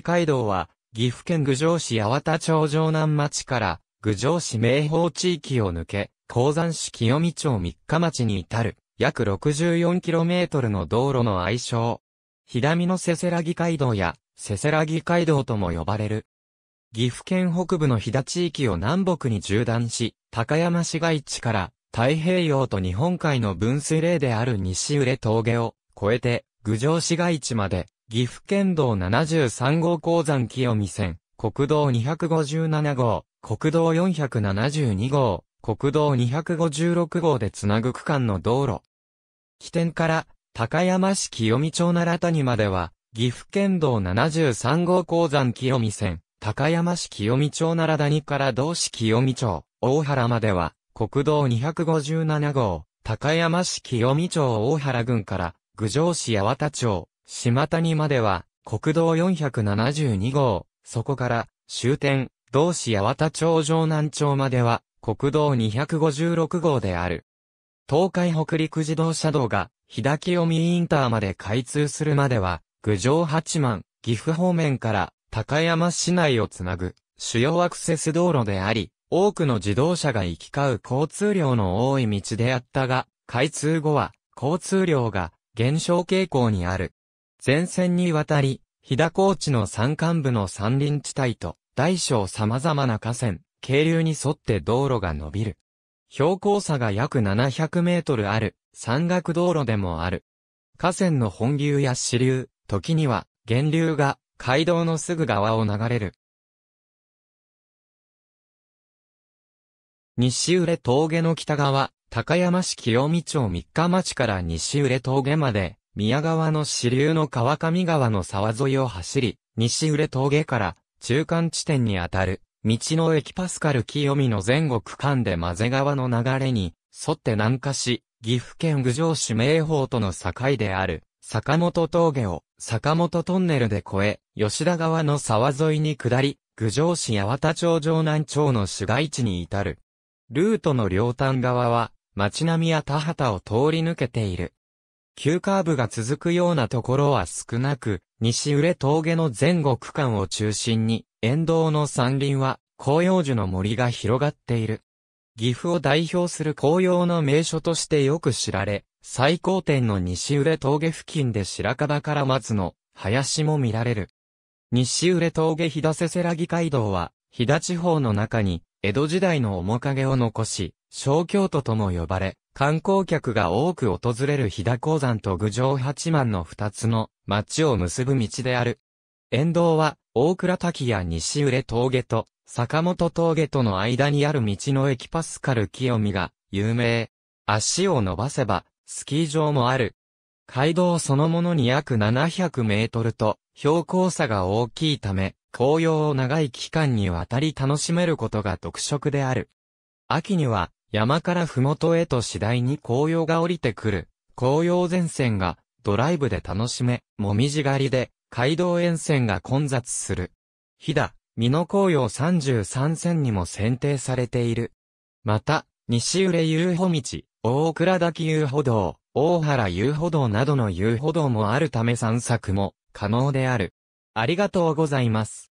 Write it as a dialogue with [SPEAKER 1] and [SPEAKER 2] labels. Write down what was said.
[SPEAKER 1] 街道は、岐阜県郡上市八幡町城南町から、郡上市名宝地域を抜け、鉱山市清見町三日町に至る、約 64km の道路の愛称。左のせせらぎ街道や、せせらぎ街道とも呼ばれる。岐阜県北部の飛騨地域を南北に縦断し、高山市街地から太平洋と日本海の分水嶺である西浦峠を越えて、郡上市街地まで岐阜県道73号鉱山清見線、国道257号、国道472号、国道256号でつなぐ区間の道路。起点から、高山市清見町奈良谷までは、岐阜県道73号鉱山清見線、高山市清見町奈良谷から道市清見町、大原までは、国道257号、高山市清見町大原郡から、郡上市八幡町、島谷までは、国道472号、そこから、終点、同市八幡町城南町までは、国道256号である。東海北陸自動車道が、日田清見インターまで開通するまでは、郡上八幡、岐阜方面から、高山市内をつなぐ、主要アクセス道路であり、多くの自動車が行き交う交通量の多い道であったが、開通後は、交通量が減少傾向にある。前線にわたり、日騨高地の山間部の山林地帯と、大小様々な河川、渓流に沿って道路が伸びる。標高差が約700メートルある、山岳道路でもある。河川の本流や支流、時には、源流が、街道のすぐ側を流れる。西浦峠の北側、高山市清見町三日町から西浦峠まで、宮川の支流の川上川の沢沿いを走り、西浦峠から中間地点にあたる、道の駅パスカル清見の前後区間で混ぜ川の流れに沿って南下し、岐阜県郡上市名峰との境である、坂本峠を坂本トンネルで越え、吉田川の沢沿いに下り、郡上市八幡町城南町の市街地に至る。ルートの両端側は、町並みや田畑を通り抜けている。急カーブが続くようなところは少なく、西浦峠の前後区間を中心に、沿道の山林は紅葉樹の森が広がっている。岐阜を代表する紅葉の名所としてよく知られ、最高点の西浦峠付近で白樺から松の林も見られる。西浦峠飛騨せせらぎ街道は、飛騨地方の中に、江戸時代の面影を残し、小京都とも呼ばれ、観光客が多く訪れる飛騨鉱山と郡上八幡の二つの町を結ぶ道である。沿道は、大倉滝や西浦峠と、坂本峠との間にある道の駅パスカル清美が、有名。足を伸ばせば、スキー場もある。街道そのものに約700メートルと、標高差が大きいため、紅葉を長い期間にわたり楽しめることが特色である。秋には、山から麓へと次第に紅葉が降りてくる。紅葉前線がドライブで楽しめ、もみじ狩りで街道沿線が混雑する。日だ、美濃紅葉33線にも選定されている。また、西浦遊歩道、大倉滝遊歩道、大原遊歩道などの遊歩道もあるため散策も可能である。ありがとうございます。